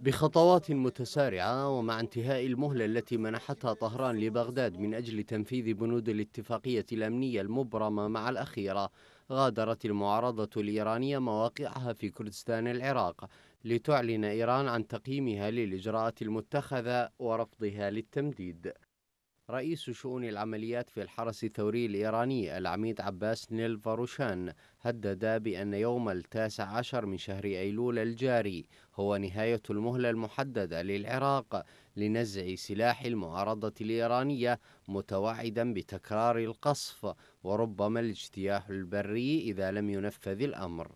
بخطوات متسارعة ومع انتهاء المهلة التي منحتها طهران لبغداد من أجل تنفيذ بنود الاتفاقية الأمنية المبرمة مع الأخيرة غادرت المعارضة الإيرانية مواقعها في كردستان العراق لتعلن إيران عن تقييمها للإجراءات المتخذة ورفضها للتمديد رئيس شؤون العمليات في الحرس الثوري الإيراني العميد عباس نيل فاروشان هدد بأن يوم التاسع عشر من شهر أيلول الجاري هو نهاية المهلة المحددة للعراق لنزع سلاح المعارضة الإيرانية متوعدا بتكرار القصف وربما الاجتياح البري إذا لم ينفذ الأمر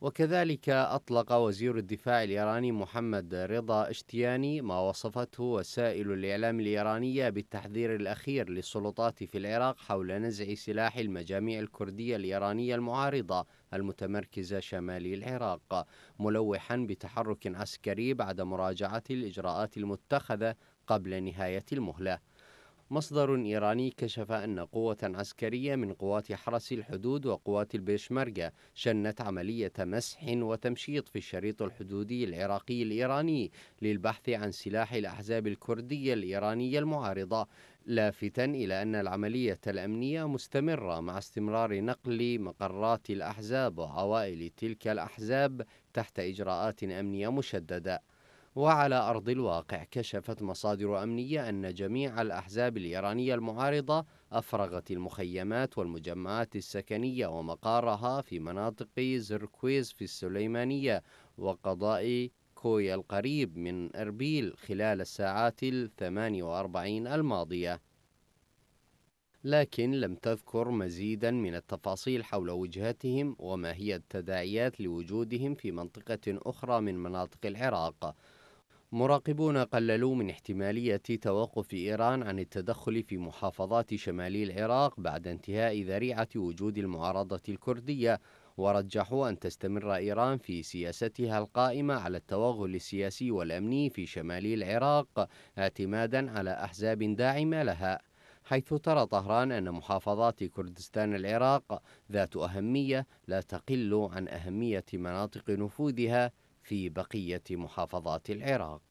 وكذلك أطلق وزير الدفاع الإيراني محمد رضا اشتياني ما وصفته وسائل الإعلام الإيرانية بالتحذير الأخير للسلطات في العراق حول نزع سلاح المجاميع الكردية الإيرانية المعارضة المتمركزة شمالي العراق ملوحا بتحرك عسكري بعد مراجعة الإجراءات المتخذة قبل نهاية المهلة مصدر إيراني كشف أن قوة عسكرية من قوات حرس الحدود وقوات البيشمركة شنت عملية مسح وتمشيط في الشريط الحدودي العراقي الإيراني للبحث عن سلاح الأحزاب الكردية الإيرانية المعارضة لافتا إلى أن العملية الأمنية مستمرة مع استمرار نقل مقرات الأحزاب وعوائل تلك الأحزاب تحت إجراءات أمنية مشددة وعلى أرض الواقع كشفت مصادر أمنية أن جميع الأحزاب الإيرانية المعارضة أفرغت المخيمات والمجمعات السكنية ومقارها في مناطق زركويز في السليمانية وقضاء كوي القريب من أربيل خلال الساعات الثمانية وأربعين الماضية لكن لم تذكر مزيدا من التفاصيل حول وجهتهم وما هي التداعيات لوجودهم في منطقة أخرى من مناطق العراق مراقبون قللوا من احتمالية توقف إيران عن التدخل في محافظات شمالي العراق بعد انتهاء ذريعة وجود المعارضة الكردية ورجحوا أن تستمر إيران في سياستها القائمة على التوغل السياسي والأمني في شمال العراق اعتمادا على أحزاب داعمة لها حيث ترى طهران أن محافظات كردستان العراق ذات أهمية لا تقل عن أهمية مناطق نفوذها في بقية محافظات العراق